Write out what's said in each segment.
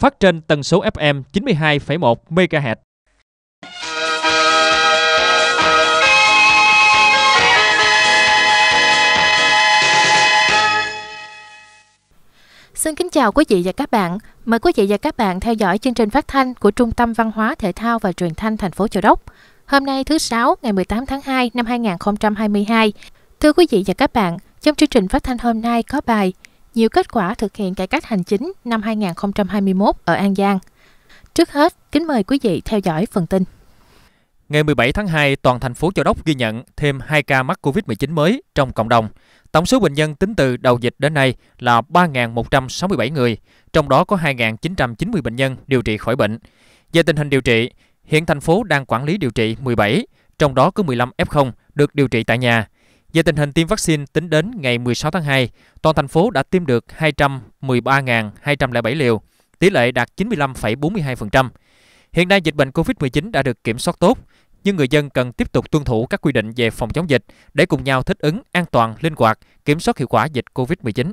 phát trên tần số FM 92,1 MHz. Xin kính chào quý vị và các bạn. Mời quý vị và các bạn theo dõi chương trình phát thanh của Trung tâm Văn hóa Thể thao và Truyền thanh thành phố Châu Đốc. Hôm nay thứ Sáu, ngày 18 tháng 2 năm 2022. Thưa quý vị và các bạn, trong chương trình phát thanh hôm nay có bài nhiều kết quả thực hiện cải cách hành chính năm 2021 ở An Giang. Trước hết, kính mời quý vị theo dõi phần tin. Ngày 17 tháng 2, toàn thành phố Châu Đốc ghi nhận thêm 2 ca mắc COVID-19 mới trong cộng đồng. Tổng số bệnh nhân tính từ đầu dịch đến nay là 3.167 người, trong đó có 2.990 bệnh nhân điều trị khỏi bệnh. Về tình hình điều trị, hiện thành phố đang quản lý điều trị 17, trong đó có 15 F0 được điều trị tại nhà. Về tình hình tiêm vaccine, tính đến ngày 16 tháng 2, toàn thành phố đã tiêm được 213.207 liều, tỷ lệ đạt 95,42%. Hiện nay dịch bệnh COVID-19 đã được kiểm soát tốt, nhưng người dân cần tiếp tục tuân thủ các quy định về phòng chống dịch để cùng nhau thích ứng an toàn, linh hoạt, kiểm soát hiệu quả dịch COVID-19.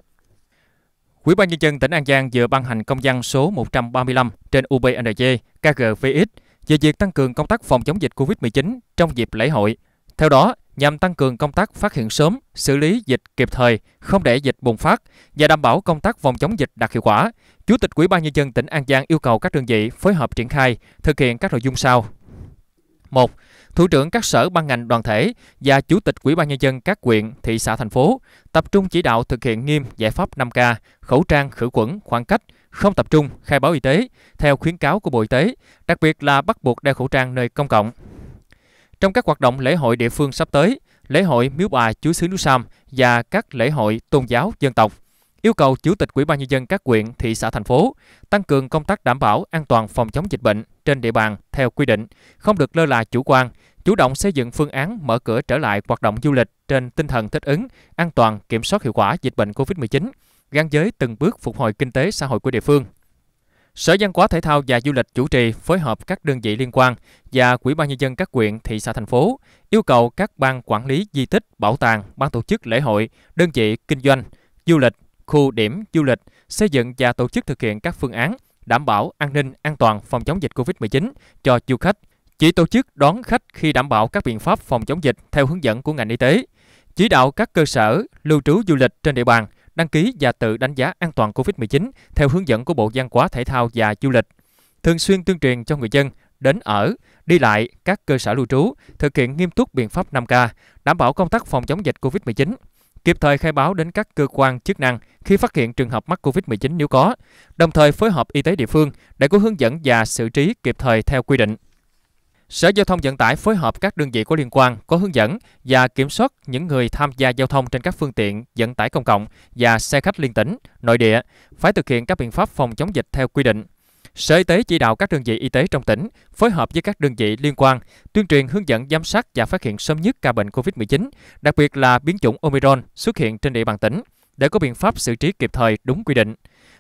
Ủy ban nhân dân tỉnh An Giang vừa ban hành công văn số 135 trên UBND KGVX về việc tăng cường công tác phòng chống dịch COVID-19 trong dịp lễ hội. Theo đó, nhằm tăng cường công tác phát hiện sớm, xử lý dịch kịp thời, không để dịch bùng phát và đảm bảo công tác phòng chống dịch đạt hiệu quả. Chủ tịch Ủy ban nhân dân tỉnh An Giang yêu cầu các đơn vị phối hợp triển khai thực hiện các nội dung sau. 1. Thủ trưởng các sở ban ngành đoàn thể và chủ tịch Ủy ban nhân dân các huyện, thị xã thành phố tập trung chỉ đạo thực hiện nghiêm giải pháp 5K, khẩu trang khử khuẩn, khoảng cách, không tập trung khai báo y tế theo khuyến cáo của Bộ Y tế, đặc biệt là bắt buộc đeo khẩu trang nơi công cộng. Trong các hoạt động lễ hội địa phương sắp tới, lễ hội Miếu Bà Chúa xứ Núi Sam và các lễ hội tôn giáo dân tộc yêu cầu Chủ tịch Ủy ban nhân dân các quyện, thị xã thành phố tăng cường công tác đảm bảo an toàn phòng chống dịch bệnh trên địa bàn theo quy định, không được lơ là chủ quan, chủ động xây dựng phương án mở cửa trở lại hoạt động du lịch trên tinh thần thích ứng, an toàn, kiểm soát hiệu quả dịch bệnh COVID-19, gắn với từng bước phục hồi kinh tế xã hội của địa phương. Sở Văn hóa Thể thao và Du lịch chủ trì phối hợp các đơn vị liên quan và Quỹ ban nhân dân các huyện, thị xã thành phố yêu cầu các ban quản lý di tích, bảo tàng, ban tổ chức lễ hội, đơn vị kinh doanh, du lịch, khu điểm du lịch xây dựng và tổ chức thực hiện các phương án đảm bảo an ninh, an toàn phòng chống dịch COVID-19 cho du khách, chỉ tổ chức đón khách khi đảm bảo các biện pháp phòng chống dịch theo hướng dẫn của ngành y tế, chỉ đạo các cơ sở lưu trú du lịch trên địa bàn đăng ký và tự đánh giá an toàn COVID-19 theo hướng dẫn của Bộ Văn hóa Thể thao và Du lịch. Thường xuyên tuyên truyền cho người dân đến ở, đi lại các cơ sở lưu trú, thực hiện nghiêm túc biện pháp 5K, đảm bảo công tác phòng chống dịch COVID-19 kịp thời khai báo đến các cơ quan chức năng khi phát hiện trường hợp mắc COVID-19 nếu có, đồng thời phối hợp y tế địa phương để có hướng dẫn và xử trí kịp thời theo quy định. Sở Giao thông Vận tải phối hợp các đơn vị có liên quan có hướng dẫn và kiểm soát những người tham gia giao thông trên các phương tiện vận tải công cộng và xe khách liên tỉnh, nội địa phải thực hiện các biện pháp phòng chống dịch theo quy định. Sở Y tế chỉ đạo các đơn vị y tế trong tỉnh phối hợp với các đơn vị liên quan tuyên truyền hướng dẫn giám sát và phát hiện sớm nhất ca bệnh COVID-19, đặc biệt là biến chủng Omicron xuất hiện trên địa bàn tỉnh để có biện pháp xử trí kịp thời đúng quy định.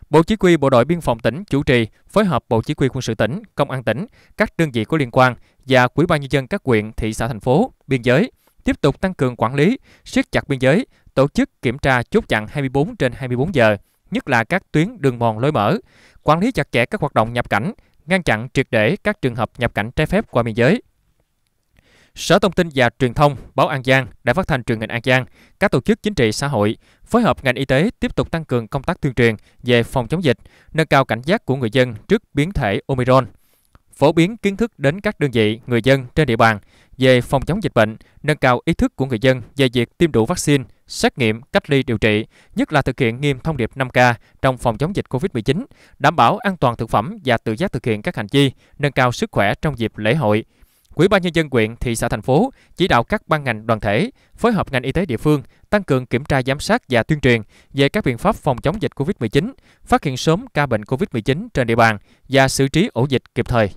Bộ Chỉ huy Bộ đội Biên phòng tỉnh chủ trì phối hợp Bộ Chỉ huy Quân sự tỉnh, Công an tỉnh, các đơn vị có liên quan và Ủy ban nhân dân các huyện, thị xã thành phố biên giới tiếp tục tăng cường quản lý, siết chặt biên giới, tổ chức kiểm tra chốt chặn 24 trên 24 giờ, nhất là các tuyến đường mòn lối mở, quản lý chặt chẽ các hoạt động nhập cảnh, ngăn chặn triệt để các trường hợp nhập cảnh trái phép qua biên giới. Sở Thông tin và Truyền thông, Báo An Giang, đã Phát thanh Truyền hình An Giang, các tổ chức chính trị xã hội phối hợp ngành y tế tiếp tục tăng cường công tác tuyên truyền về phòng chống dịch, nâng cao cảnh giác của người dân trước biến thể Omicron, phổ biến kiến thức đến các đơn vị, người dân trên địa bàn về phòng chống dịch bệnh, nâng cao ý thức của người dân về việc tiêm đủ vaccine, xét nghiệm, cách ly điều trị, nhất là thực hiện nghiêm thông điệp 5K trong phòng chống dịch COVID-19, đảm bảo an toàn thực phẩm và tự giác thực hiện các hành vi, nâng cao sức khỏe trong dịp lễ hội – Quỹ ban nhân dân quyện, thị xã thành phố chỉ đạo các ban ngành đoàn thể phối hợp ngành y tế địa phương tăng cường kiểm tra giám sát và tuyên truyền về các biện pháp phòng chống dịch COVID-19, phát hiện sớm ca bệnh COVID-19 trên địa bàn và xử trí ổ dịch kịp thời.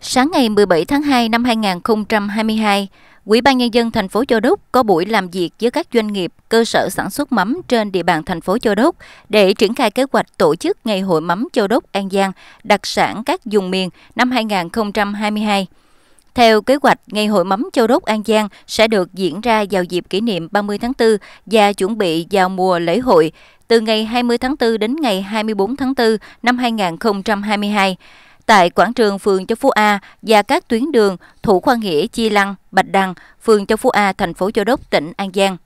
Sáng ngày 17 tháng 2 năm 2022, Ủy ban nhân dân thành phố Châu Đốc có buổi làm việc với các doanh nghiệp, cơ sở sản xuất mắm trên địa bàn thành phố Châu Đốc để triển khai kế hoạch tổ chức Ngày hội mắm Châu Đốc An Giang đặc sản các vùng miền năm 2022. Theo kế hoạch, Ngày hội mắm Châu Đốc An Giang sẽ được diễn ra vào dịp kỷ niệm 30 tháng 4 và chuẩn bị vào mùa lễ hội từ ngày 20 tháng 4 đến ngày 24 tháng 4 năm 2022 tại quảng trường phường Châu Phú A và các tuyến đường Thủ Khoa Nghĩa, Chi Lăng, Bạch Đằng, phường Châu Phú A, thành phố Châu Đốc, tỉnh An Giang.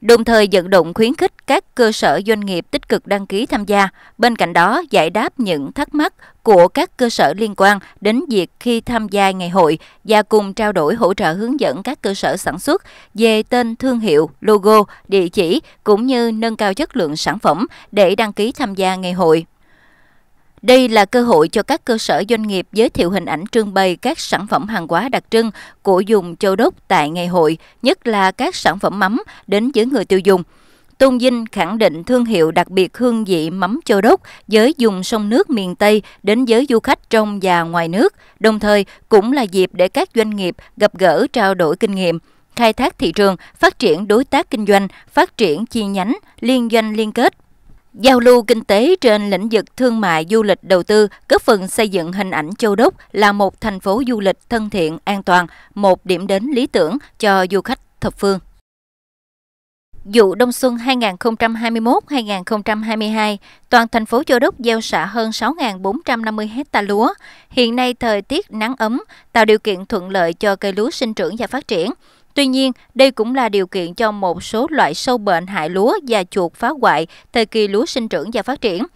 Đồng thời vận động khuyến khích các cơ sở doanh nghiệp tích cực đăng ký tham gia, bên cạnh đó giải đáp những thắc mắc của các cơ sở liên quan đến việc khi tham gia ngày hội và cùng trao đổi hỗ trợ hướng dẫn các cơ sở sản xuất về tên thương hiệu, logo, địa chỉ cũng như nâng cao chất lượng sản phẩm để đăng ký tham gia ngày hội. Đây là cơ hội cho các cơ sở doanh nghiệp giới thiệu hình ảnh trưng bày các sản phẩm hàng hóa đặc trưng của dùng châu đốc tại ngày hội, nhất là các sản phẩm mắm đến với người tiêu dùng. Tôn Vinh khẳng định thương hiệu đặc biệt hương vị mắm châu đốc với dùng sông nước miền Tây đến với du khách trong và ngoài nước, đồng thời cũng là dịp để các doanh nghiệp gặp gỡ trao đổi kinh nghiệm, khai thác thị trường, phát triển đối tác kinh doanh, phát triển chi nhánh, liên doanh liên kết Giao lưu kinh tế trên lĩnh vực thương mại, du lịch, đầu tư góp phần xây dựng hình ảnh Châu Đốc là một thành phố du lịch thân thiện, an toàn, một điểm đến lý tưởng cho du khách thập phương. Vụ đông xuân 2021-2022, toàn thành phố Châu Đốc gieo xạ hơn 6.450 hecta lúa. Hiện nay thời tiết nắng ấm tạo điều kiện thuận lợi cho cây lúa sinh trưởng và phát triển. Tuy nhiên, đây cũng là điều kiện cho một số loại sâu bệnh hại lúa và chuột phá hoại thời kỳ lúa sinh trưởng và phát triển.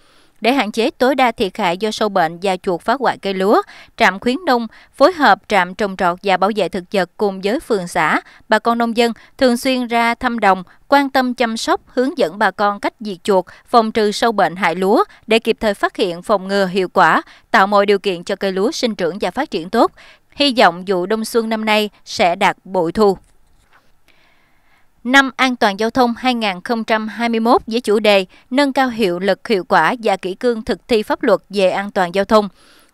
Để hạn chế tối đa thiệt hại do sâu bệnh và chuột phá hoại cây lúa, trạm khuyến nông phối hợp trạm trồng trọt và bảo vệ thực vật cùng với phường xã, bà con nông dân thường xuyên ra thăm đồng, quan tâm chăm sóc, hướng dẫn bà con cách diệt chuột, phòng trừ sâu bệnh hại lúa để kịp thời phát hiện phòng ngừa hiệu quả, tạo mọi điều kiện cho cây lúa sinh trưởng và phát triển tốt. Hy vọng vụ đông xuân năm nay sẽ đạt bội thu. Năm An toàn giao thông 2021 với chủ đề Nâng cao hiệu lực hiệu quả và kỹ cương thực thi pháp luật về an toàn giao thông.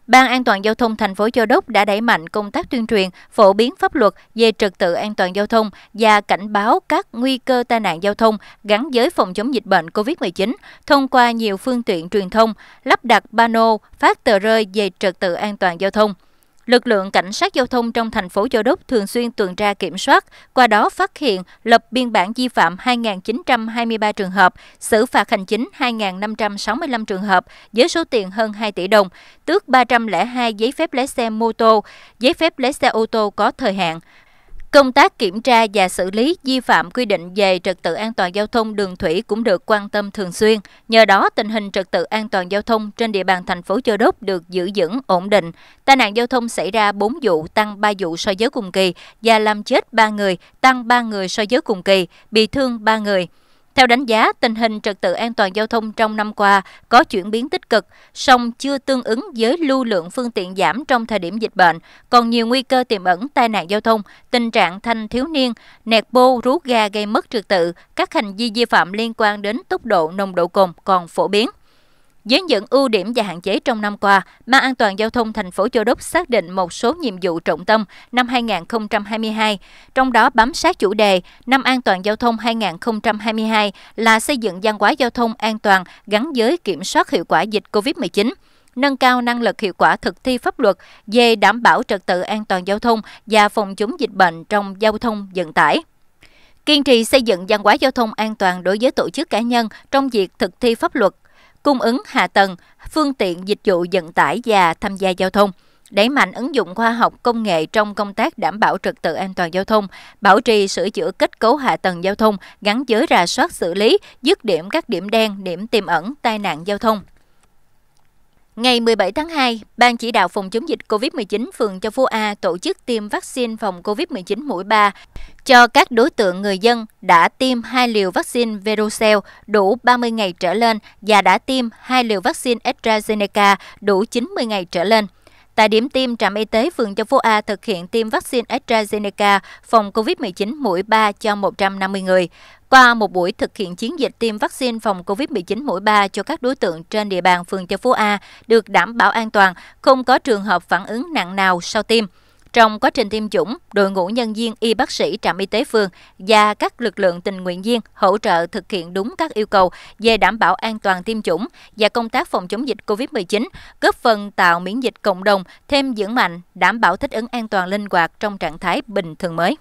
Ban An toàn giao thông thành phố Châu Đốc đã đẩy mạnh công tác tuyên truyền, phổ biến pháp luật về trật tự an toàn giao thông và cảnh báo các nguy cơ tai nạn giao thông gắn với phòng chống dịch bệnh COVID-19 thông qua nhiều phương tiện truyền thông, lắp đặt pano, phát tờ rơi về trật tự an toàn giao thông. Lực lượng cảnh sát giao thông trong thành phố Châu Đốc thường xuyên tuần tra kiểm soát, qua đó phát hiện lập biên bản vi phạm 2.923 trường hợp, xử phạt hành chính 2.565 trường hợp với số tiền hơn 2 tỷ đồng, tước 302 giấy phép lái xe mô tô, giấy phép lái xe ô tô có thời hạn, Công tác kiểm tra và xử lý vi phạm quy định về trật tự an toàn giao thông đường thủy cũng được quan tâm thường xuyên. Nhờ đó, tình hình trật tự an toàn giao thông trên địa bàn thành phố Châu Đốc được giữ vững ổn định. Tai nạn giao thông xảy ra 4 vụ, tăng 3 vụ so với cùng kỳ và làm chết 3 người, tăng 3 người so với cùng kỳ, bị thương 3 người. Theo đánh giá, tình hình trật tự an toàn giao thông trong năm qua có chuyển biến tích cực, song chưa tương ứng với lưu lượng phương tiện giảm trong thời điểm dịch bệnh, còn nhiều nguy cơ tiềm ẩn tai nạn giao thông, tình trạng thanh thiếu niên, nẹt bô, rú ga gây mất trật tự, các hành vi vi phạm liên quan đến tốc độ nồng độ cồn còn phổ biến. Dẫn dẫn ưu điểm và hạn chế trong năm qua, Ban an toàn giao thông thành phố Châu Đốc xác định một số nhiệm vụ trọng tâm năm 2022, trong đó bám sát chủ đề Năm an toàn giao thông 2022 là xây dựng văn hóa giao thông an toàn gắn với kiểm soát hiệu quả dịch COVID-19 nâng cao năng lực hiệu quả thực thi pháp luật về đảm bảo trật tự an toàn giao thông và phòng chống dịch bệnh trong giao thông vận tải kiên trì xây dựng văn hóa giao thông an toàn đối với tổ chức cá nhân trong việc thực thi pháp luật cung ứng hạ tầng, phương tiện dịch vụ vận tải và tham gia giao thông đẩy mạnh ứng dụng khoa học công nghệ trong công tác đảm bảo trật tự an toàn giao thông, bảo trì sửa chữa kết cấu hạ tầng giao thông gắn với rà soát xử lý, dứt điểm các điểm đen, điểm tiềm ẩn tai nạn giao thông, Ngày 17 tháng 2, Ban chỉ đạo phòng chống dịch COVID-19 phường Châu Phú A tổ chức tiêm vaccine phòng COVID-19 mũi 3 cho các đối tượng người dân đã tiêm 2 liều vaccine Verocell đủ 30 ngày trở lên và đã tiêm 2 liều vaccine AstraZeneca đủ 90 ngày trở lên. Tại điểm tiêm, trạm y tế phường Châu Phú A thực hiện tiêm vaccine AstraZeneca phòng COVID-19 mũi 3 cho 150 người. Qua một buổi thực hiện chiến dịch tiêm vaccine phòng COVID-19 mũi 3 cho các đối tượng trên địa bàn phường Châu Phú A được đảm bảo an toàn, không có trường hợp phản ứng nặng nào sau tiêm. Trong quá trình tiêm chủng, đội ngũ nhân viên y bác sĩ trạm y tế phường và các lực lượng tình nguyện viên hỗ trợ thực hiện đúng các yêu cầu về đảm bảo an toàn tiêm chủng và công tác phòng chống dịch COVID-19, góp phần tạo miễn dịch cộng đồng thêm dưỡng mạnh, đảm bảo thích ứng an toàn linh hoạt trong trạng thái bình thường mới.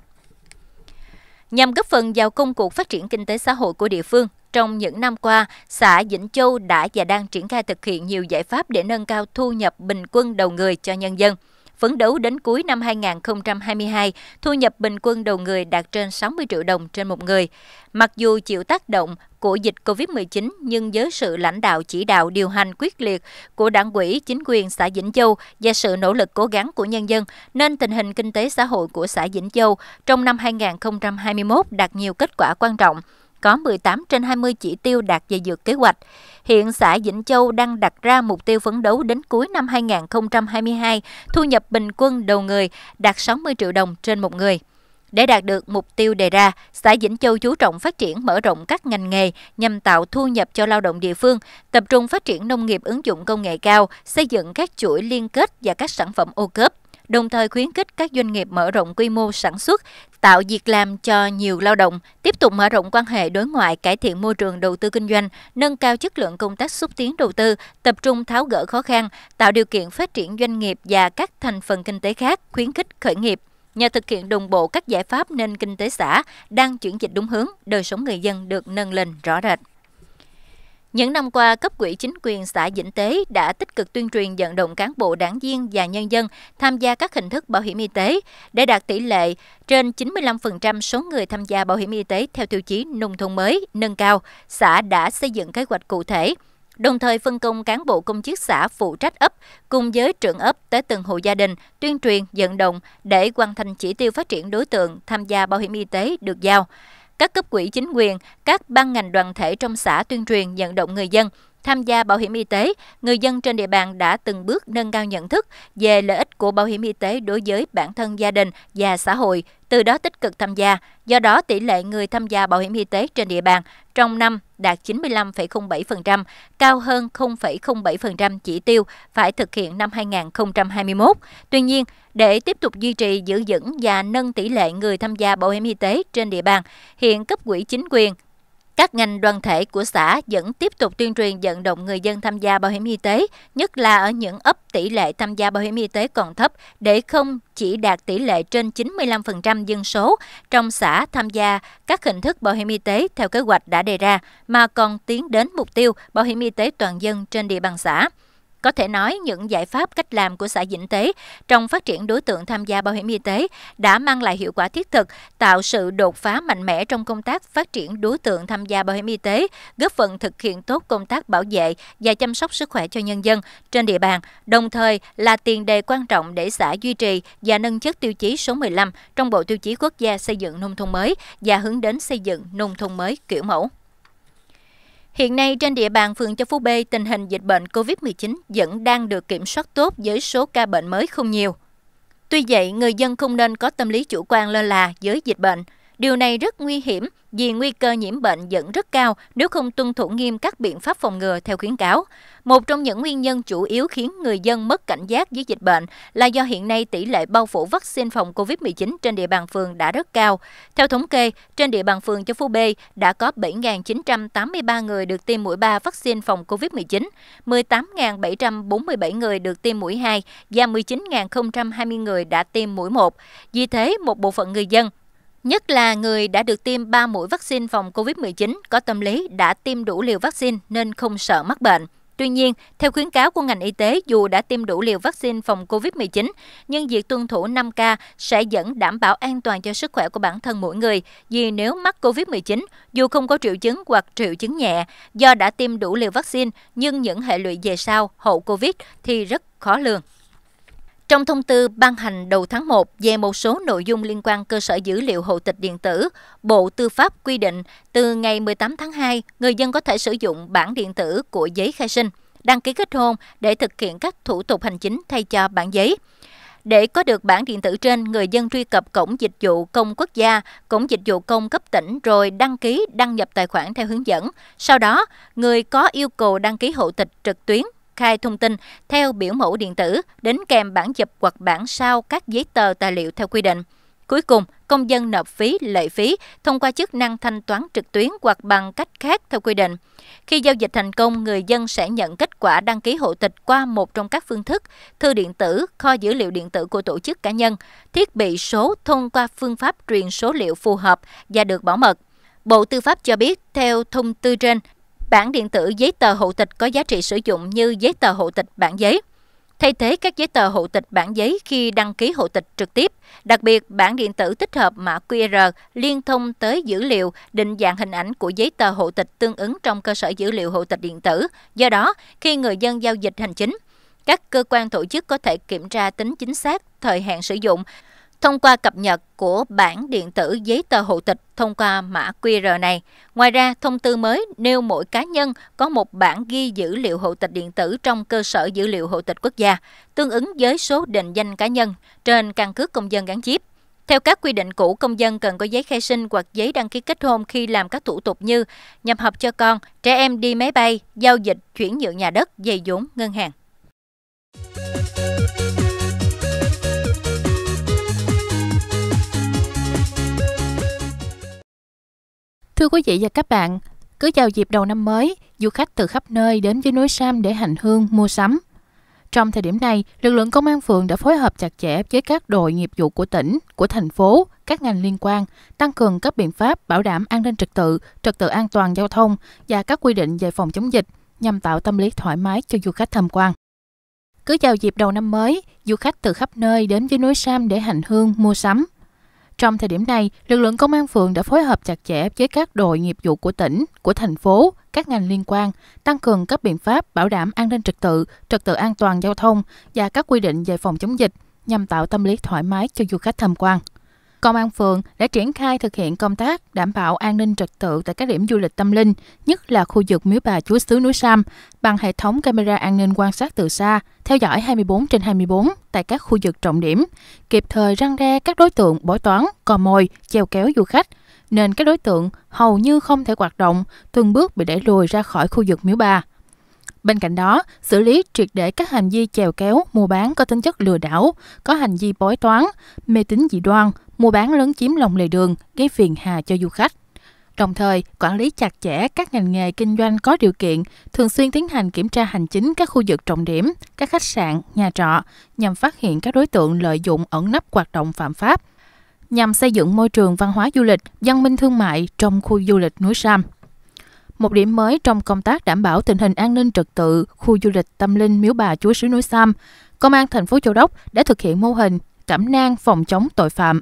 Nhằm góp phần vào công cuộc phát triển kinh tế xã hội của địa phương, trong những năm qua, xã Vĩnh Châu đã và đang triển khai thực hiện nhiều giải pháp để nâng cao thu nhập bình quân đầu người cho nhân dân phấn đấu đến cuối năm 2022, thu nhập bình quân đầu người đạt trên 60 triệu đồng trên một người. Mặc dù chịu tác động của dịch COVID-19 nhưng với sự lãnh đạo chỉ đạo điều hành quyết liệt của đảng quỹ chính quyền xã Vĩnh Châu và sự nỗ lực cố gắng của nhân dân nên tình hình kinh tế xã hội của xã Vĩnh Châu trong năm 2021 đạt nhiều kết quả quan trọng có 18 trên 20 chỉ tiêu đạt về dược kế hoạch. Hiện xã Vĩnh Châu đang đặt ra mục tiêu phấn đấu đến cuối năm 2022, thu nhập bình quân đầu người đạt 60 triệu đồng trên một người. Để đạt được mục tiêu đề ra, xã Vĩnh Châu chú trọng phát triển mở rộng các ngành nghề nhằm tạo thu nhập cho lao động địa phương, tập trung phát triển nông nghiệp ứng dụng công nghệ cao, xây dựng các chuỗi liên kết và các sản phẩm ô cớp đồng thời khuyến khích các doanh nghiệp mở rộng quy mô sản xuất, tạo việc làm cho nhiều lao động, tiếp tục mở rộng quan hệ đối ngoại, cải thiện môi trường đầu tư kinh doanh, nâng cao chất lượng công tác xúc tiến đầu tư, tập trung tháo gỡ khó khăn, tạo điều kiện phát triển doanh nghiệp và các thành phần kinh tế khác, khuyến khích khởi nghiệp nhờ thực hiện đồng bộ các giải pháp nên kinh tế xã đang chuyển dịch đúng hướng, đời sống người dân được nâng lên rõ rệt. Những năm qua, cấp quỹ chính quyền xã Vĩnh Tế đã tích cực tuyên truyền vận động cán bộ đảng viên và nhân dân tham gia các hình thức bảo hiểm y tế để đạt tỷ lệ trên 95% số người tham gia bảo hiểm y tế theo tiêu chí nông thôn mới nâng cao. Xã đã xây dựng kế hoạch cụ thể, đồng thời phân công cán bộ công chức xã phụ trách ấp cùng với trưởng ấp tới từng hộ gia đình tuyên truyền vận động để hoàn thành chỉ tiêu phát triển đối tượng tham gia bảo hiểm y tế được giao các cấp quỹ chính quyền, các ban ngành đoàn thể trong xã tuyên truyền vận động người dân tham gia bảo hiểm y tế, người dân trên địa bàn đã từng bước nâng cao nhận thức về lợi ích của bảo hiểm y tế đối với bản thân gia đình và xã hội, từ đó tích cực tham gia. Do đó, tỷ lệ người tham gia bảo hiểm y tế trên địa bàn trong năm đạt 95,07%, cao hơn 0,07% chỉ tiêu phải thực hiện năm 2021. Tuy nhiên, để tiếp tục duy trì giữ vững và nâng tỷ lệ người tham gia bảo hiểm y tế trên địa bàn, hiện cấp quỹ chính quyền các ngành đoàn thể của xã vẫn tiếp tục tuyên truyền vận động người dân tham gia bảo hiểm y tế, nhất là ở những ấp tỷ lệ tham gia bảo hiểm y tế còn thấp để không chỉ đạt tỷ lệ trên 95% dân số trong xã tham gia các hình thức bảo hiểm y tế theo kế hoạch đã đề ra mà còn tiến đến mục tiêu bảo hiểm y tế toàn dân trên địa bàn xã. Có thể nói những giải pháp cách làm của xã dĩnh Tế trong phát triển đối tượng tham gia bảo hiểm y tế đã mang lại hiệu quả thiết thực, tạo sự đột phá mạnh mẽ trong công tác phát triển đối tượng tham gia bảo hiểm y tế, góp phần thực hiện tốt công tác bảo vệ và chăm sóc sức khỏe cho nhân dân trên địa bàn, đồng thời là tiền đề quan trọng để xã duy trì và nâng chất tiêu chí số 15 trong Bộ Tiêu chí Quốc gia xây dựng nông thôn mới và hướng đến xây dựng nông thôn mới kiểu mẫu. Hiện nay trên địa bàn phường Châu Phú B, tình hình dịch bệnh COVID-19 vẫn đang được kiểm soát tốt với số ca bệnh mới không nhiều. Tuy vậy, người dân không nên có tâm lý chủ quan lơ là với dịch bệnh. Điều này rất nguy hiểm vì nguy cơ nhiễm bệnh vẫn rất cao nếu không tuân thủ nghiêm các biện pháp phòng ngừa theo khuyến cáo. Một trong những nguyên nhân chủ yếu khiến người dân mất cảnh giác với dịch bệnh là do hiện nay tỷ lệ bao phủ vaccine phòng COVID-19 trên địa bàn phường đã rất cao. Theo thống kê, trên địa bàn phường Châu Phú B đã có 7.983 người được tiêm mũi 3 vaccine phòng COVID-19, 18.747 người được tiêm mũi 2 và 19.020 người đã tiêm mũi 1. Vì thế, một bộ phận người dân Nhất là người đã được tiêm 3 mũi vaccine phòng COVID-19 có tâm lý đã tiêm đủ liều vaccine nên không sợ mắc bệnh. Tuy nhiên, theo khuyến cáo của ngành y tế, dù đã tiêm đủ liều vaccine phòng COVID-19, nhưng việc tuân thủ 5K sẽ vẫn đảm bảo an toàn cho sức khỏe của bản thân mỗi người. Vì nếu mắc COVID-19, dù không có triệu chứng hoặc triệu chứng nhẹ, do đã tiêm đủ liều vaccine, nhưng những hệ lụy về sau, hậu COVID thì rất khó lường. Trong thông tư ban hành đầu tháng 1 về một số nội dung liên quan cơ sở dữ liệu hộ tịch điện tử, Bộ Tư pháp quy định từ ngày 18 tháng 2, người dân có thể sử dụng bản điện tử của giấy khai sinh, đăng ký kết hôn để thực hiện các thủ tục hành chính thay cho bản giấy. Để có được bản điện tử trên, người dân truy cập Cổng Dịch vụ Công Quốc gia, Cổng Dịch vụ Công cấp tỉnh rồi đăng ký đăng nhập tài khoản theo hướng dẫn. Sau đó, người có yêu cầu đăng ký hộ tịch trực tuyến khai thông tin theo biểu mẫu điện tử đến kèm bản chụp hoặc bản sao các giấy tờ tài liệu theo quy định. Cuối cùng, công dân nộp phí, lệ phí thông qua chức năng thanh toán trực tuyến hoặc bằng cách khác theo quy định. Khi giao dịch thành công, người dân sẽ nhận kết quả đăng ký hộ tịch qua một trong các phương thức, thư điện tử, kho dữ liệu điện tử của tổ chức cá nhân, thiết bị số thông qua phương pháp truyền số liệu phù hợp và được bảo mật. Bộ Tư pháp cho biết, theo thông tư trên, bản điện tử giấy tờ hộ tịch có giá trị sử dụng như giấy tờ hộ tịch bản giấy thay thế các giấy tờ hộ tịch bản giấy khi đăng ký hộ tịch trực tiếp, đặc biệt bản điện tử tích hợp mã QR liên thông tới dữ liệu định dạng hình ảnh của giấy tờ hộ tịch tương ứng trong cơ sở dữ liệu hộ tịch điện tử. Do đó, khi người dân giao dịch hành chính, các cơ quan tổ chức có thể kiểm tra tính chính xác thời hạn sử dụng thông qua cập nhật của bản điện tử giấy tờ hộ tịch thông qua mã QR này. Ngoài ra, thông tư mới nêu mỗi cá nhân có một bản ghi dữ liệu hộ tịch điện tử trong cơ sở dữ liệu hộ tịch quốc gia, tương ứng với số định danh cá nhân trên căn cước công dân gắn chip. Theo các quy định cũ, công dân cần có giấy khai sinh hoặc giấy đăng ký kết hôn khi làm các thủ tục như nhập học cho con, trẻ em đi máy bay, giao dịch, chuyển nhượng nhà đất, dây vốn, ngân hàng. Thưa quý vị và các bạn, cứ vào dịp đầu năm mới, du khách từ khắp nơi đến với núi Sam để hành hương, mua sắm. Trong thời điểm này, lực lượng công an phường đã phối hợp chặt chẽ với các đội nghiệp vụ của tỉnh, của thành phố, các ngành liên quan, tăng cường các biện pháp bảo đảm an ninh trật tự, trật tự an toàn giao thông và các quy định về phòng chống dịch nhằm tạo tâm lý thoải mái cho du khách tham quan. Cứ vào dịp đầu năm mới, du khách từ khắp nơi đến với núi Sam để hành hương, mua sắm. Trong thời điểm này, lực lượng công an phường đã phối hợp chặt chẽ với các đội nghiệp vụ của tỉnh, của thành phố, các ngành liên quan, tăng cường các biện pháp bảo đảm an ninh trật tự, trật tự an toàn giao thông và các quy định về phòng chống dịch nhằm tạo tâm lý thoải mái cho du khách tham quan. Công an phường đã triển khai thực hiện công tác đảm bảo an ninh trật tự tại các điểm du lịch tâm linh, nhất là khu vực miếu bà Chúa xứ núi Sam, bằng hệ thống camera an ninh quan sát từ xa, theo dõi 24 trên 24 tại các khu vực trọng điểm, kịp thời răng ra các đối tượng bói toán, cò mồi, treo kéo du khách, nên các đối tượng hầu như không thể hoạt động, từng bước bị đẩy lùi ra khỏi khu vực miếu bà. Bên cạnh đó, xử lý triệt để các hành vi chèo kéo, mua bán có tính chất lừa đảo, có hành vi bói toán, mê tín dị đoan, mua bán lớn chiếm lòng lề đường, gây phiền hà cho du khách. Đồng thời, quản lý chặt chẽ các ngành nghề kinh doanh có điều kiện, thường xuyên tiến hành kiểm tra hành chính các khu vực trọng điểm, các khách sạn, nhà trọ nhằm phát hiện các đối tượng lợi dụng ẩn nấp hoạt động phạm pháp, nhằm xây dựng môi trường văn hóa du lịch, văn minh thương mại trong khu du lịch núi Sam. Một điểm mới trong công tác đảm bảo tình hình an ninh trật tự khu du lịch tâm linh Miếu Bà Chúa Sứ núi Sam, Công an thành phố Châu Đốc đã thực hiện mô hình cảm nang phòng chống tội phạm.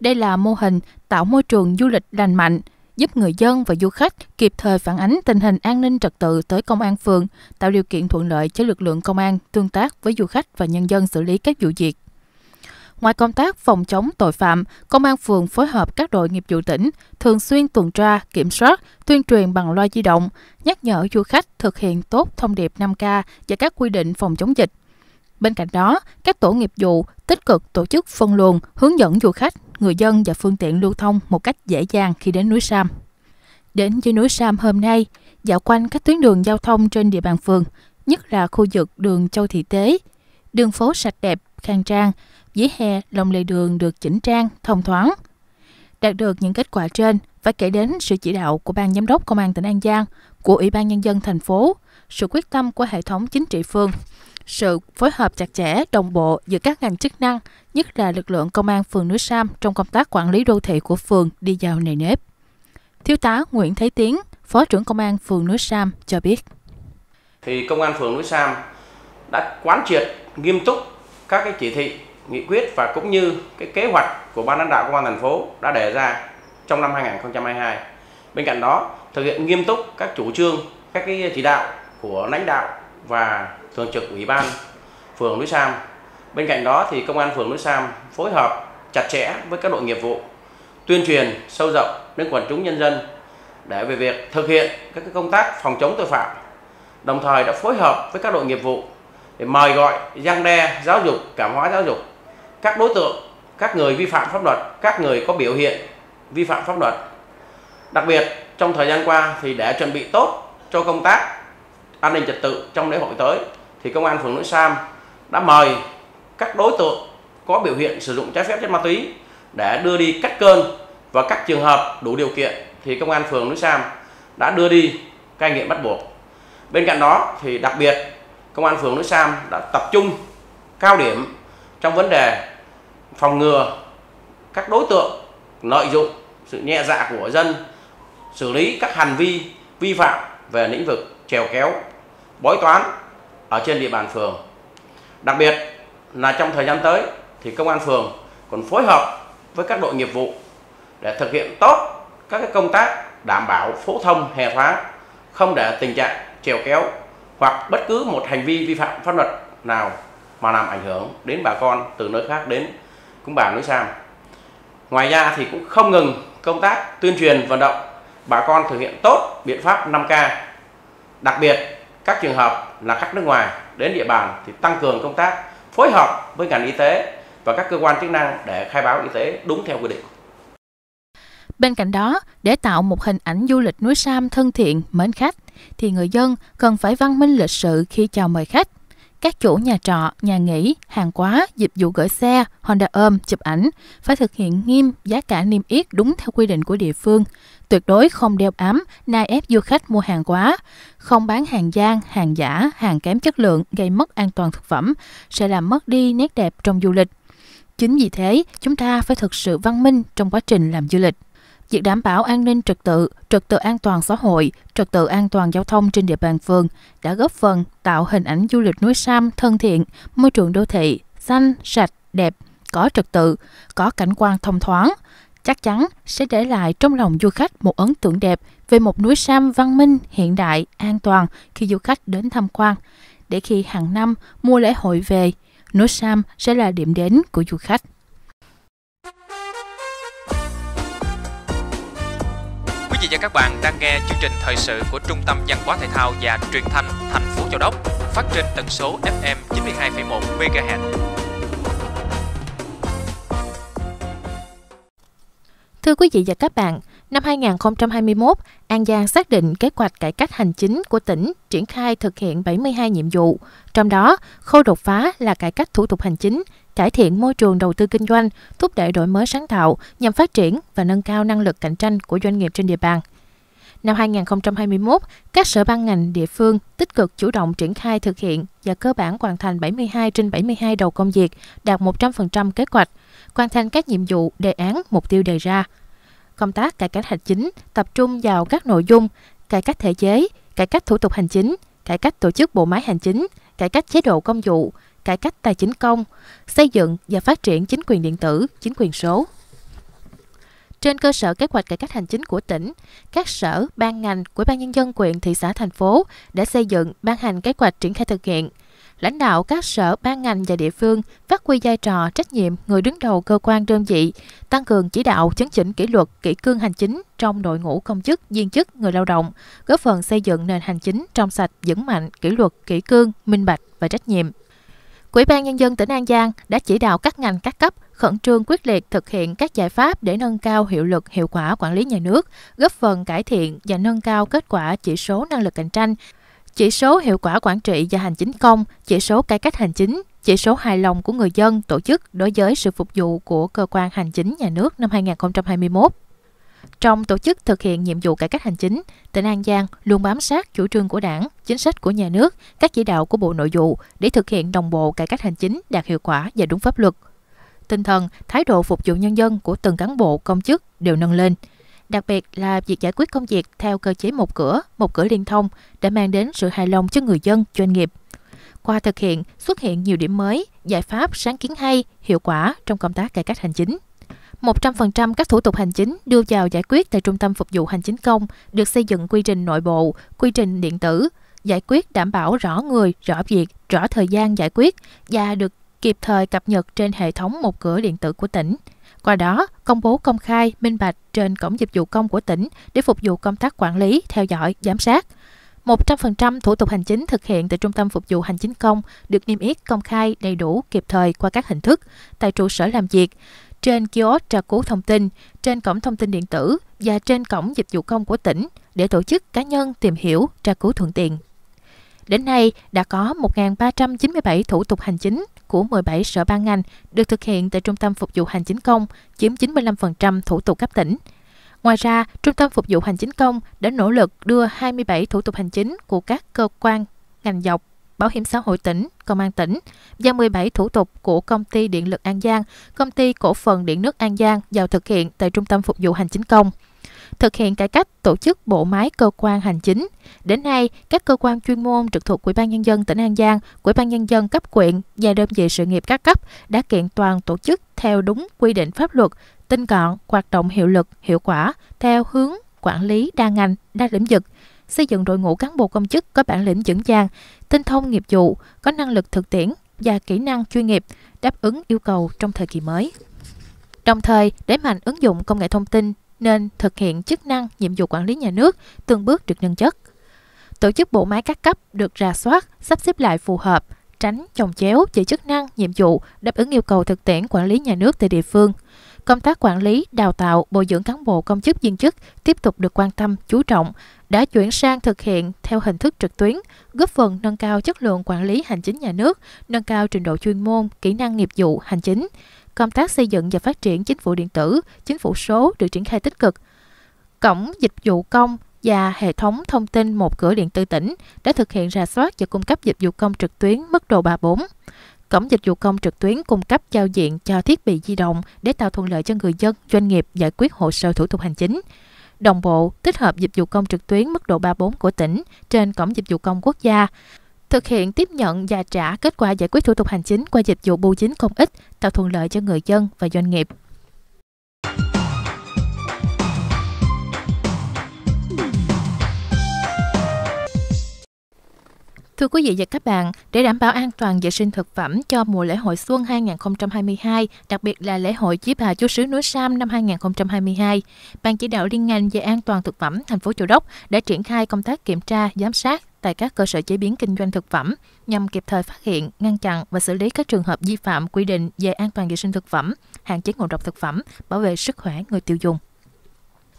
Đây là mô hình tạo môi trường du lịch lành mạnh, giúp người dân và du khách kịp thời phản ánh tình hình an ninh trật tự tới công an phường, tạo điều kiện thuận lợi cho lực lượng công an tương tác với du khách và nhân dân xử lý các vụ việc Ngoài công tác phòng chống tội phạm, Công an phường phối hợp các đội nghiệp vụ tỉnh thường xuyên tuần tra, kiểm soát, tuyên truyền bằng loa di động, nhắc nhở du khách thực hiện tốt thông điệp 5K và các quy định phòng chống dịch. Bên cạnh đó, các tổ nghiệp vụ tích cực tổ chức phân luồng, hướng dẫn du khách, người dân và phương tiện lưu thông một cách dễ dàng khi đến núi Sam. Đến với núi Sam hôm nay, dạo quanh các tuyến đường giao thông trên địa bàn phường, nhất là khu vực đường Châu Thị Tế, đường phố sạch đẹp, khang trang dưới hè lòng lề đường được chỉnh trang, thông thoáng. Đạt được những kết quả trên, phải kể đến sự chỉ đạo của Ban Giám đốc Công an tỉnh An Giang, của Ủy ban Nhân dân thành phố, sự quyết tâm của hệ thống chính trị phương, sự phối hợp chặt chẽ, đồng bộ giữa các ngành chức năng, nhất là lực lượng công an phường Núi Sam trong công tác quản lý đô thị của phường đi vào nề nếp. Thiếu tá Nguyễn Thế Tiến, Phó trưởng Công an phường Núi Sam cho biết. Thì Công an phường Núi Sam đã quán triệt nghiêm túc các cái chỉ thị nghị quyết và cũng như cái kế hoạch của ban lãnh đạo công an thành phố đã đề ra trong năm 2022. Bên cạnh đó, thực hiện nghiêm túc các chủ trương, các cái chỉ đạo của lãnh đạo và thường trực ủy ban phường núi Sam. Bên cạnh đó thì công an phường núi Sam phối hợp chặt chẽ với các đội nghiệp vụ tuyên truyền sâu rộng đến quần chúng nhân dân để về việc thực hiện các công tác phòng chống tội phạm đồng thời đã phối hợp với các đội nghiệp vụ để mời gọi, giăng đe, giáo dục, cảm hóa giáo dục các đối tượng các người vi phạm pháp luật các người có biểu hiện vi phạm pháp luật đặc biệt trong thời gian qua thì để chuẩn bị tốt cho công tác an ninh trật tự trong lễ hội tới thì công an phường Núi Sam đã mời các đối tượng có biểu hiện sử dụng trái phép chất ma túy để đưa đi cắt cơn và các trường hợp đủ điều kiện thì công an phường Núi Sam đã đưa đi cai nghiện bắt buộc. Bên cạnh đó thì đặc biệt công an phường Núi Sam đã tập trung cao điểm trong vấn đề phòng ngừa các đối tượng lợi dụng sự nhẹ dạ của dân xử lý các hành vi vi phạm về lĩnh vực trèo kéo bói toán ở trên địa bàn phường đặc biệt là trong thời gian tới thì công an phường còn phối hợp với các đội nghiệp vụ để thực hiện tốt các công tác đảm bảo phổ thông hè thoáng không để tình trạng trèo kéo hoặc bất cứ một hành vi vi phạm pháp luật nào mà làm ảnh hưởng đến bà con từ nơi khác đến cũng bà núi sam ngoài ra thì cũng không ngừng công tác tuyên truyền vận động bà con thực hiện tốt biện pháp 5K đặc biệt các trường hợp là khách nước ngoài đến địa bàn thì tăng cường công tác phối hợp với ngành y tế và các cơ quan chức năng để khai báo y tế đúng theo quy định. Bên cạnh đó, để tạo một hình ảnh du lịch núi Sam thân thiện, mến khách, thì người dân cần phải văn minh lịch sự khi chào mời khách các chủ nhà trọ, nhà nghỉ, hàng hóa, dịch vụ gửi xe, Honda ôm, chụp ảnh phải thực hiện nghiêm giá cả niêm yết đúng theo quy định của địa phương. Tuyệt đối không đeo ám, nai ép du khách mua hàng quá, không bán hàng gian, hàng giả, hàng kém chất lượng gây mất an toàn thực phẩm, sẽ làm mất đi nét đẹp trong du lịch. Chính vì thế, chúng ta phải thực sự văn minh trong quá trình làm du lịch. Việc đảm bảo an ninh trật tự, trật tự an toàn xã hội, trật tự an toàn giao thông trên địa bàn phường đã góp phần tạo hình ảnh du lịch núi Sam thân thiện, môi trường đô thị xanh, sạch, đẹp, có trật tự, có cảnh quan thông thoáng, chắc chắn sẽ để lại trong lòng du khách một ấn tượng đẹp về một núi Sam văn minh, hiện đại, an toàn khi du khách đến tham quan. Để khi hàng năm mua lễ hội về, núi Sam sẽ là điểm đến của du khách. và các bạn đang nghe chương trình thời sự của Trung tâm Văn hóa Thể thao và Truyền thanh thành phố Châu Đốc phát trên tần số FM 92,1 MHz. Thưa quý vị và các bạn, năm 2021, An Giang xác định kế hoạch cải cách hành chính của tỉnh triển khai thực hiện 72 nhiệm vụ, trong đó khâu đột phá là cải cách thủ tục hành chính, cải thiện môi trường đầu tư kinh doanh, thúc đẩy đổi mới sáng tạo nhằm phát triển và nâng cao năng lực cạnh tranh của doanh nghiệp trên địa bàn. Năm 2021, các sở ban ngành địa phương tích cực chủ động triển khai thực hiện và cơ bản hoàn thành 72 trên 72 đầu công việc, đạt 100% kế hoạch, hoàn thành các nhiệm vụ, đề án, mục tiêu đề ra. Công tác cải cách hành chính tập trung vào các nội dung cải cách thể chế, cải cách thủ tục hành chính, cải cách tổ chức bộ máy hành chính, cải cách chế độ công vụ, cải cách tài chính công, xây dựng và phát triển chính quyền điện tử, chính quyền số. Trên cơ sở kế hoạch cải cách hành chính của tỉnh, các sở, ban ngành của ban nhân dân quyện, thị xã, thành phố đã xây dựng, ban hành kế hoạch triển khai thực hiện. Lãnh đạo các sở, ban ngành và địa phương phát huy vai trò, trách nhiệm người đứng đầu cơ quan đơn vị, tăng cường chỉ đạo, chấn chỉnh kỷ luật, kỷ cương hành chính trong đội ngũ công chức, viên chức, người lao động, góp phần xây dựng nền hành chính trong sạch, vững mạnh, kỷ luật, kỷ cương, minh bạch và trách nhiệm. Quỹ ban Nhân dân tỉnh An Giang đã chỉ đạo các ngành các cấp khẩn trương quyết liệt thực hiện các giải pháp để nâng cao hiệu lực hiệu quả quản lý nhà nước, góp phần cải thiện và nâng cao kết quả chỉ số năng lực cạnh tranh, chỉ số hiệu quả quản trị và hành chính công, chỉ số cải cách hành chính, chỉ số hài lòng của người dân, tổ chức đối với sự phục vụ của cơ quan hành chính nhà nước năm 2021. Trong tổ chức thực hiện nhiệm vụ cải cách hành chính, tỉnh An Giang luôn bám sát chủ trương của Đảng, chính sách của nhà nước, các chỉ đạo của Bộ Nội vụ để thực hiện đồng bộ cải cách hành chính đạt hiệu quả và đúng pháp luật. Tinh thần, thái độ phục vụ nhân dân của từng cán bộ công chức đều nâng lên. Đặc biệt là việc giải quyết công việc theo cơ chế một cửa, một cửa liên thông đã mang đến sự hài lòng cho người dân, doanh nghiệp. Qua thực hiện, xuất hiện nhiều điểm mới, giải pháp sáng kiến hay, hiệu quả trong công tác cải cách hành chính. 100% các thủ tục hành chính đưa vào giải quyết tại Trung tâm Phục vụ Hành chính công được xây dựng quy trình nội bộ, quy trình điện tử, giải quyết đảm bảo rõ người, rõ việc, rõ thời gian giải quyết và được kịp thời cập nhật trên hệ thống một cửa điện tử của tỉnh. Qua đó, công bố công khai, minh bạch trên cổng dịch vụ công của tỉnh để phục vụ công tác quản lý, theo dõi, giám sát. 100% thủ tục hành chính thực hiện tại Trung tâm Phục vụ Hành chính công được niêm yết công khai đầy đủ kịp thời qua các hình thức tại trụ sở làm việc trên kiosk tra cứu thông tin, trên cổng thông tin điện tử và trên cổng dịch vụ công của tỉnh để tổ chức cá nhân tìm hiểu, tra cứu thuận tiện. Đến nay, đã có 1.397 thủ tục hành chính của 17 sở ban ngành được thực hiện tại Trung tâm Phục vụ Hành chính công, chiếm 95% thủ tục cấp tỉnh. Ngoài ra, Trung tâm Phục vụ Hành chính công đã nỗ lực đưa 27 thủ tục hành chính của các cơ quan, ngành dọc Bảo hiểm xã hội tỉnh, Công an tỉnh và 17 thủ tục của Công ty Điện lực An Giang, Công ty Cổ phần Điện nước An Giang vào thực hiện tại Trung tâm Phục vụ Hành chính công thực hiện cải cách tổ chức bộ máy cơ quan hành chính. Đến nay, các cơ quan chuyên môn trực thuộc Ủy ban nhân dân tỉnh An Giang, Ủy ban nhân dân cấp quyện và đơn vị sự nghiệp các cấp đã kiện toàn tổ chức theo đúng quy định pháp luật, tinh gọn, hoạt động hiệu lực, hiệu quả theo hướng quản lý đa ngành, đa lĩnh vực, xây dựng đội ngũ cán bộ công chức có bản lĩnh vững vàng, tinh thông nghiệp vụ, có năng lực thực tiễn và kỹ năng chuyên nghiệp đáp ứng yêu cầu trong thời kỳ mới. Đồng thời, đẩy mạnh ứng dụng công nghệ thông tin nên thực hiện chức năng, nhiệm vụ quản lý nhà nước từng bước được nâng chất. Tổ chức bộ máy các cấp được rà soát, sắp xếp lại phù hợp, tránh chồng chéo về chức năng, nhiệm vụ đáp ứng yêu cầu thực tiễn quản lý nhà nước tại địa phương công tác quản lý, đào tạo, bồi dưỡng cán bộ công chức viên chức tiếp tục được quan tâm, chú trọng, đã chuyển sang thực hiện theo hình thức trực tuyến, góp phần nâng cao chất lượng quản lý hành chính nhà nước, nâng cao trình độ chuyên môn, kỹ năng nghiệp vụ hành chính. Công tác xây dựng và phát triển chính phủ điện tử, chính phủ số được triển khai tích cực. Cổng dịch vụ công và hệ thống thông tin một cửa điện tử tỉnh đã thực hiện rà soát và cung cấp dịch vụ công trực tuyến mức độ 3-4. Cổng dịch vụ công trực tuyến cung cấp giao diện cho thiết bị di động để tạo thuận lợi cho người dân, doanh nghiệp giải quyết hồ sơ thủ tục hành chính đồng bộ tích hợp dịch vụ công trực tuyến mức độ 3-4 của tỉnh trên cổng dịch vụ công quốc gia, thực hiện tiếp nhận và trả kết quả giải quyết thủ tục hành chính qua dịch vụ bưu chính công ích tạo thuận lợi cho người dân và doanh nghiệp. Thưa quý vị và các bạn, để đảm bảo an toàn vệ sinh thực phẩm cho mùa lễ hội xuân 2022, đặc biệt là lễ hội Chí Bà Chúa Sứ Núi Sam năm 2022, Ban chỉ đạo liên ngành về an toàn thực phẩm thành phố Châu Đốc đã triển khai công tác kiểm tra, giám sát tại các cơ sở chế biến kinh doanh thực phẩm nhằm kịp thời phát hiện, ngăn chặn và xử lý các trường hợp vi phạm quy định về an toàn vệ sinh thực phẩm, hạn chế ngộ độc thực phẩm, bảo vệ sức khỏe người tiêu dùng.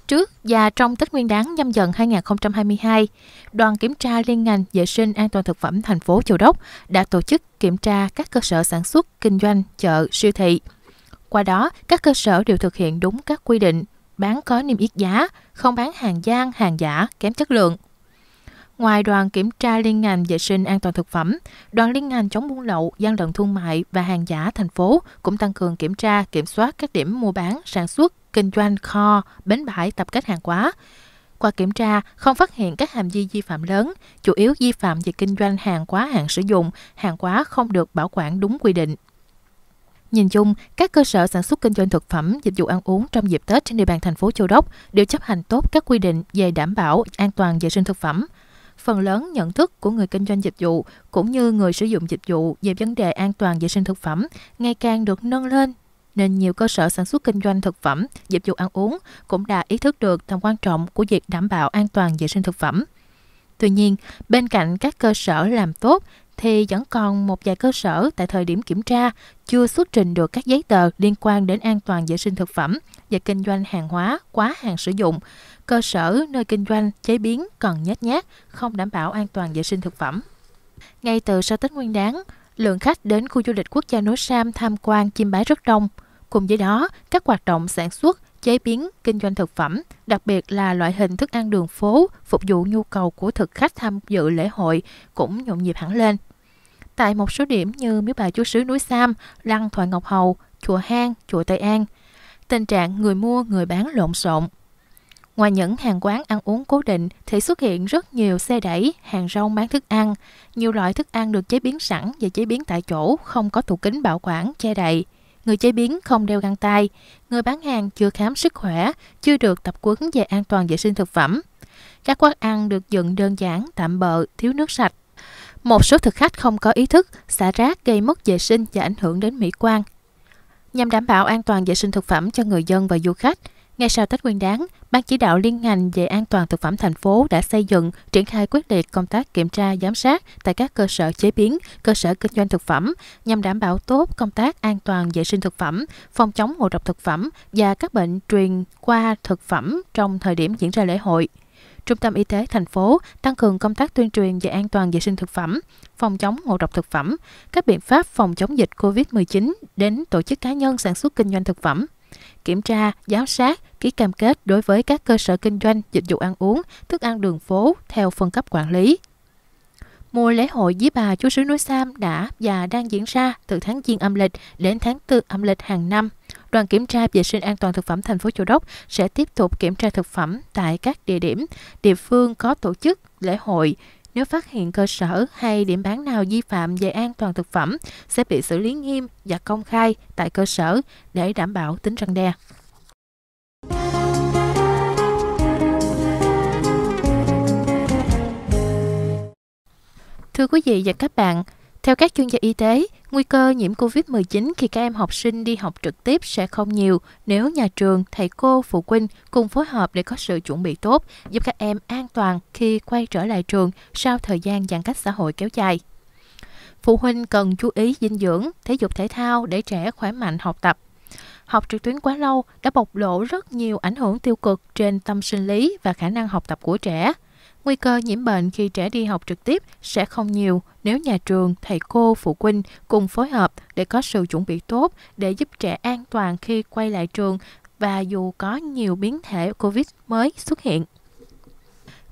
Trước và trong Tết Nguyên đáng nhâm dần 2022, đoàn kiểm tra liên ngành vệ sinh an toàn thực phẩm thành phố Châu Đốc đã tổ chức kiểm tra các cơ sở sản xuất, kinh doanh, chợ, siêu thị. Qua đó, các cơ sở đều thực hiện đúng các quy định bán có niêm yết giá, không bán hàng gian, hàng giả, kém chất lượng. Ngoài đoàn kiểm tra liên ngành vệ sinh an toàn thực phẩm, đoàn liên ngành chống buôn lậu, gian lận thương mại và hàng giả thành phố cũng tăng cường kiểm tra, kiểm soát các điểm mua bán, sản xuất, kinh doanh kho, bến bãi tập kết hàng hóa. Qua kiểm tra, không phát hiện các hành vi vi phạm lớn, chủ yếu vi phạm về kinh doanh hàng quá hạn sử dụng, hàng quá không được bảo quản đúng quy định. Nhìn chung, các cơ sở sản xuất kinh doanh thực phẩm, dịch vụ ăn uống trong dịp Tết trên địa bàn thành phố Châu Đốc đều chấp hành tốt các quy định về đảm bảo an toàn vệ sinh thực phẩm. Phần lớn nhận thức của người kinh doanh dịch vụ cũng như người sử dụng dịch vụ về vấn đề an toàn vệ sinh thực phẩm ngày càng được nâng lên nên nhiều cơ sở sản xuất kinh doanh thực phẩm, dịch vụ ăn uống cũng đã ý thức được tầm quan trọng của việc đảm bảo an toàn vệ sinh thực phẩm. Tuy nhiên, bên cạnh các cơ sở làm tốt thì vẫn còn một vài cơ sở tại thời điểm kiểm tra chưa xuất trình được các giấy tờ liên quan đến an toàn vệ sinh thực phẩm và kinh doanh hàng hóa quá hạn sử dụng. Cơ sở nơi kinh doanh chế biến còn nhét nhát, không đảm bảo an toàn vệ sinh thực phẩm. Ngay từ sau Tết Nguyên đán, lượng khách đến khu du lịch quốc gia Núi Sam tham quan chim bái rất đông – Cùng với đó, các hoạt động sản xuất, chế biến, kinh doanh thực phẩm, đặc biệt là loại hình thức ăn đường phố phục vụ nhu cầu của thực khách tham dự lễ hội cũng nhộn nhịp hẳn lên. Tại một số điểm như Miếu Bà Chúa Sứ Núi Sam, Lăng Thoại Ngọc Hầu, Chùa Hang, Chùa Tây An, tình trạng người mua người bán lộn xộn. Ngoài những hàng quán ăn uống cố định thì xuất hiện rất nhiều xe đẩy, hàng rong bán thức ăn, nhiều loại thức ăn được chế biến sẵn và chế biến tại chỗ không có tủ kính bảo quản che đậy người chế biến không đeo găng tay, người bán hàng chưa khám sức khỏe, chưa được tập quấn về an toàn vệ sinh thực phẩm. Các quán ăn được dựng đơn giản, tạm bợ, thiếu nước sạch. Một số thực khách không có ý thức, xả rác gây mất vệ sinh và ảnh hưởng đến mỹ quan. Nhằm đảm bảo an toàn vệ sinh thực phẩm cho người dân và du khách, ngay sau Tết Nguyên đán, Ban chỉ đạo liên ngành về an toàn thực phẩm thành phố đã xây dựng, triển khai quyết liệt công tác kiểm tra, giám sát tại các cơ sở chế biến, cơ sở kinh doanh thực phẩm nhằm đảm bảo tốt công tác an toàn vệ sinh thực phẩm, phòng chống ngộ độc thực phẩm và các bệnh truyền qua thực phẩm trong thời điểm diễn ra lễ hội. Trung tâm Y tế thành phố tăng cường công tác tuyên truyền về an toàn vệ sinh thực phẩm, phòng chống ngộ độc thực phẩm, các biện pháp phòng chống dịch COVID-19 đến tổ chức cá nhân sản xuất kinh doanh thực phẩm, kiểm tra, giám sát, ký cam kết đối với các cơ sở kinh doanh dịch vụ ăn uống, thức ăn đường phố theo phân cấp quản lý. Mùa lễ hội dí bà chú sứ núi Sam đã và đang diễn ra từ tháng Giêng âm lịch đến tháng tư âm lịch hàng năm. Đoàn kiểm tra vệ sinh an toàn thực phẩm thành phố Châu Đốc sẽ tiếp tục kiểm tra thực phẩm tại các địa điểm, địa phương có tổ chức lễ hội nếu phát hiện cơ sở hay điểm bán nào vi phạm về an toàn thực phẩm sẽ bị xử lý nghiêm và công khai tại cơ sở để đảm bảo tính răng đe. Thưa quý vị và các bạn, theo các chuyên gia y tế, nguy cơ nhiễm COVID-19 khi các em học sinh đi học trực tiếp sẽ không nhiều nếu nhà trường, thầy cô, phụ huynh cùng phối hợp để có sự chuẩn bị tốt, giúp các em an toàn khi quay trở lại trường sau thời gian giãn cách xã hội kéo dài. Phụ huynh cần chú ý dinh dưỡng, thể dục thể thao để trẻ khỏe mạnh học tập. Học trực tuyến quá lâu đã bộc lộ rất nhiều ảnh hưởng tiêu cực trên tâm sinh lý và khả năng học tập của trẻ. Nguy cơ nhiễm bệnh khi trẻ đi học trực tiếp sẽ không nhiều nếu nhà trường, thầy cô, phụ huynh cùng phối hợp để có sự chuẩn bị tốt để giúp trẻ an toàn khi quay lại trường và dù có nhiều biến thể COVID mới xuất hiện.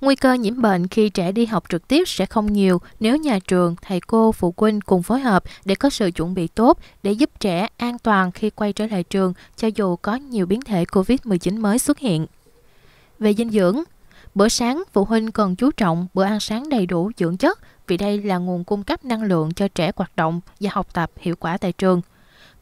Nguy cơ nhiễm bệnh khi trẻ đi học trực tiếp sẽ không nhiều nếu nhà trường, thầy cô, phụ huynh cùng phối hợp để có sự chuẩn bị tốt để giúp trẻ an toàn khi quay trở lại trường cho dù có nhiều biến thể COVID-19 mới xuất hiện. Về dinh dưỡng, Bữa sáng, phụ huynh cần chú trọng bữa ăn sáng đầy đủ dưỡng chất vì đây là nguồn cung cấp năng lượng cho trẻ hoạt động và học tập hiệu quả tại trường.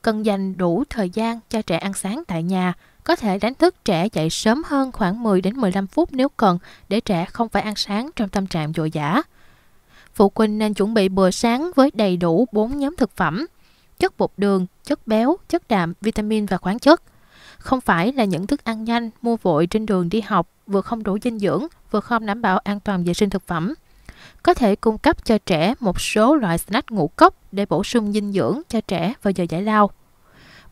Cần dành đủ thời gian cho trẻ ăn sáng tại nhà, có thể đánh thức trẻ dậy sớm hơn khoảng 10 đến 15 phút nếu cần để trẻ không phải ăn sáng trong tâm trạng dội dã. Phụ huynh nên chuẩn bị bữa sáng với đầy đủ 4 nhóm thực phẩm: chất bột đường, chất béo, chất đạm, vitamin và khoáng chất. Không phải là những thức ăn nhanh mua vội trên đường đi học vừa không đủ dinh dưỡng, vừa không đảm bảo an toàn vệ sinh thực phẩm. Có thể cung cấp cho trẻ một số loại snack ngũ cốc để bổ sung dinh dưỡng cho trẻ vào giờ giải lao.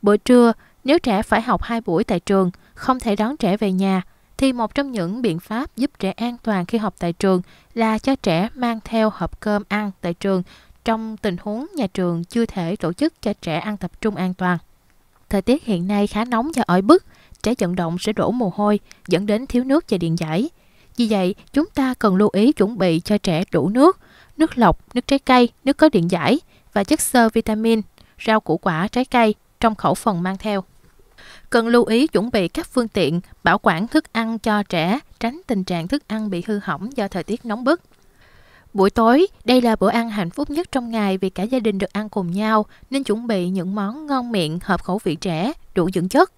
Buổi trưa, nếu trẻ phải học hai buổi tại trường, không thể đón trẻ về nhà, thì một trong những biện pháp giúp trẻ an toàn khi học tại trường là cho trẻ mang theo hộp cơm ăn tại trường trong tình huống nhà trường chưa thể tổ chức cho trẻ ăn tập trung an toàn. Thời tiết hiện nay khá nóng và oi bức, trẻ vận động sẽ đổ mồ hôi, dẫn đến thiếu nước và điện giải. Vì vậy, chúng ta cần lưu ý chuẩn bị cho trẻ đủ nước, nước lọc, nước trái cây, nước có điện giải và chất xơ vitamin, rau củ quả, trái cây trong khẩu phần mang theo. Cần lưu ý chuẩn bị các phương tiện bảo quản thức ăn cho trẻ, tránh tình trạng thức ăn bị hư hỏng do thời tiết nóng bức. Buổi tối, đây là bữa ăn hạnh phúc nhất trong ngày vì cả gia đình được ăn cùng nhau nên chuẩn bị những món ngon miệng hợp khẩu vị trẻ, đủ dưỡng chất.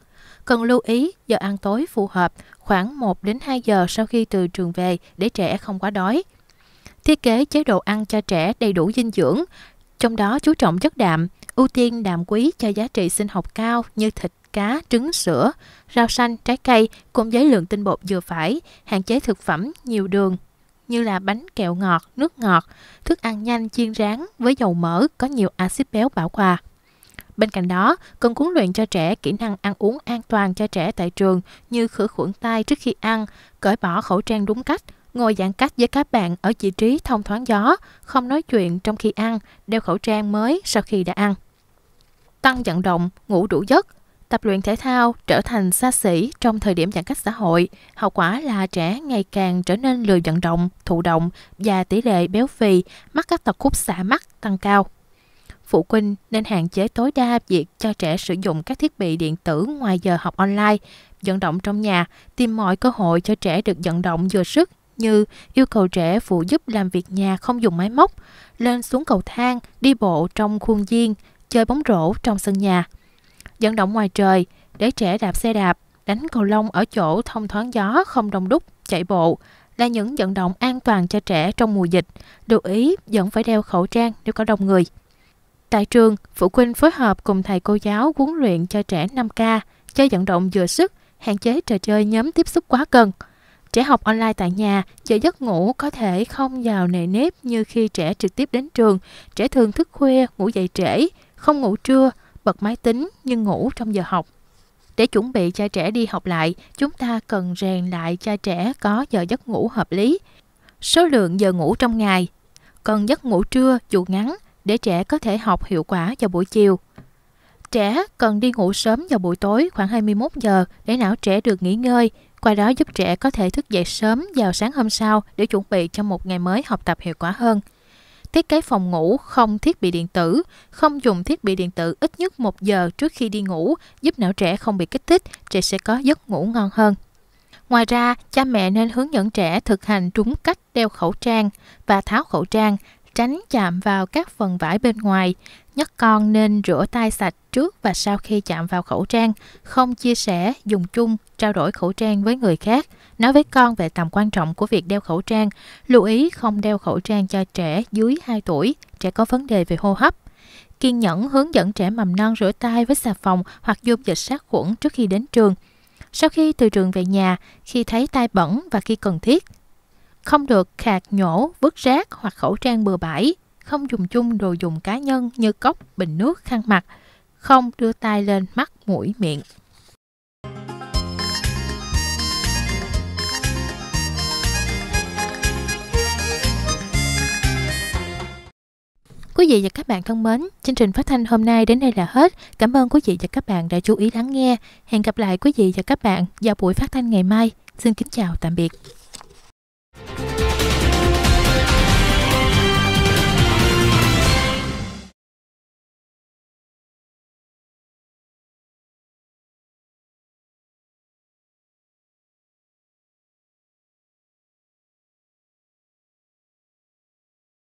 Cần lưu ý giờ ăn tối phù hợp khoảng 1 đến 2 giờ sau khi từ trường về để trẻ không quá đói. Thiết kế chế độ ăn cho trẻ đầy đủ dinh dưỡng, trong đó chú trọng chất đạm, ưu tiên đạm quý cho giá trị sinh học cao như thịt, cá, trứng, sữa, rau xanh, trái cây cùng với lượng tinh bột vừa phải, hạn chế thực phẩm nhiều đường, như là bánh kẹo ngọt, nước ngọt, thức ăn nhanh chiên rán với dầu mỡ có nhiều axit béo bảo hòa. Bên cạnh đó, cần huấn luyện cho trẻ kỹ năng ăn uống an toàn cho trẻ tại trường như khử khuẩn tay trước khi ăn, cởi bỏ khẩu trang đúng cách, ngồi giãn cách với các bạn ở vị trí thông thoáng gió, không nói chuyện trong khi ăn, đeo khẩu trang mới sau khi đã ăn. Tăng vận động, ngủ đủ giấc, Tập luyện thể thao trở thành xa xỉ trong thời điểm giãn cách xã hội, hậu quả là trẻ ngày càng trở nên lười vận động, thụ động và tỷ lệ béo phì, mắc các tật khúc xạ mắt tăng cao. Phụ huynh nên hạn chế tối đa việc cho trẻ sử dụng các thiết bị điện tử ngoài giờ học online, vận động trong nhà, tìm mọi cơ hội cho trẻ được vận động vừa sức như yêu cầu trẻ phụ giúp làm việc nhà không dùng máy móc, lên xuống cầu thang, đi bộ trong khuôn viên, chơi bóng rổ trong sân nhà – vận động ngoài trời, để trẻ đạp xe đạp, đánh cầu lông ở chỗ thông thoáng gió không đông đúc, chạy bộ là những vận động an toàn cho trẻ trong mùa dịch. Lưu ý vẫn phải đeo khẩu trang nếu có đông người. Tại trường, phụ huynh phối hợp cùng thầy cô giáo huấn luyện cho trẻ 5K, chơi vận động vừa sức, hạn chế trò chơi nhóm tiếp xúc quá gần. Trẻ học online tại nhà, giờ giấc ngủ có thể không vào nề nếp như khi trẻ trực tiếp đến trường. Trẻ thường thức khuya, ngủ dậy trễ, không ngủ trưa, bật máy tính nhưng ngủ trong giờ học. Để chuẩn bị cho trẻ đi học lại, chúng ta cần rèn lại cho trẻ có giờ giấc ngủ hợp lý. Số lượng giờ ngủ trong ngày, cần giấc ngủ trưa dù ngắn để trẻ có thể học hiệu quả vào buổi chiều. Trẻ cần đi ngủ sớm vào buổi tối khoảng 21 giờ để não trẻ được nghỉ ngơi, qua đó giúp trẻ có thể thức dậy sớm vào sáng hôm sau để chuẩn bị cho một ngày mới học tập hiệu quả hơn thiết kế phòng ngủ không thiết bị điện tử, không dùng thiết bị điện tử ít nhất 1 giờ trước khi đi ngủ, giúp não trẻ không bị kích thích, trẻ sẽ có giấc ngủ ngon hơn. Ngoài ra, cha mẹ nên hướng dẫn trẻ thực hành đúng cách đeo khẩu trang và tháo khẩu trang, tránh chạm vào các phần vải bên ngoài. nhất con nên rửa tay sạch trước và sau khi chạm vào khẩu trang, không chia sẻ, dùng chung, trao đổi khẩu trang với người khác. Nói với con về tầm quan trọng của việc đeo khẩu trang, lưu ý không đeo khẩu trang cho trẻ dưới 2 tuổi, trẻ có vấn đề về hô hấp. Kiên nhẫn hướng dẫn trẻ mầm non rửa tay với xà phòng hoặc dung dịch sát khuẩn trước khi đến trường. Sau khi từ trường về nhà, khi thấy tay bẩn và khi cần thiết, không được khạc nhổ, vứt rác hoặc khẩu trang bừa bãi. Không dùng chung đồ dùng cá nhân như cốc, bình nước, khăn mặt. Không đưa tay lên mắt, mũi, miệng. Quý vị và các bạn thân mến, chương trình phát thanh hôm nay đến đây là hết. Cảm ơn quý vị và các bạn đã chú ý lắng nghe. Hẹn gặp lại quý vị và các bạn vào buổi phát thanh ngày mai. Xin kính chào tạm biệt. you.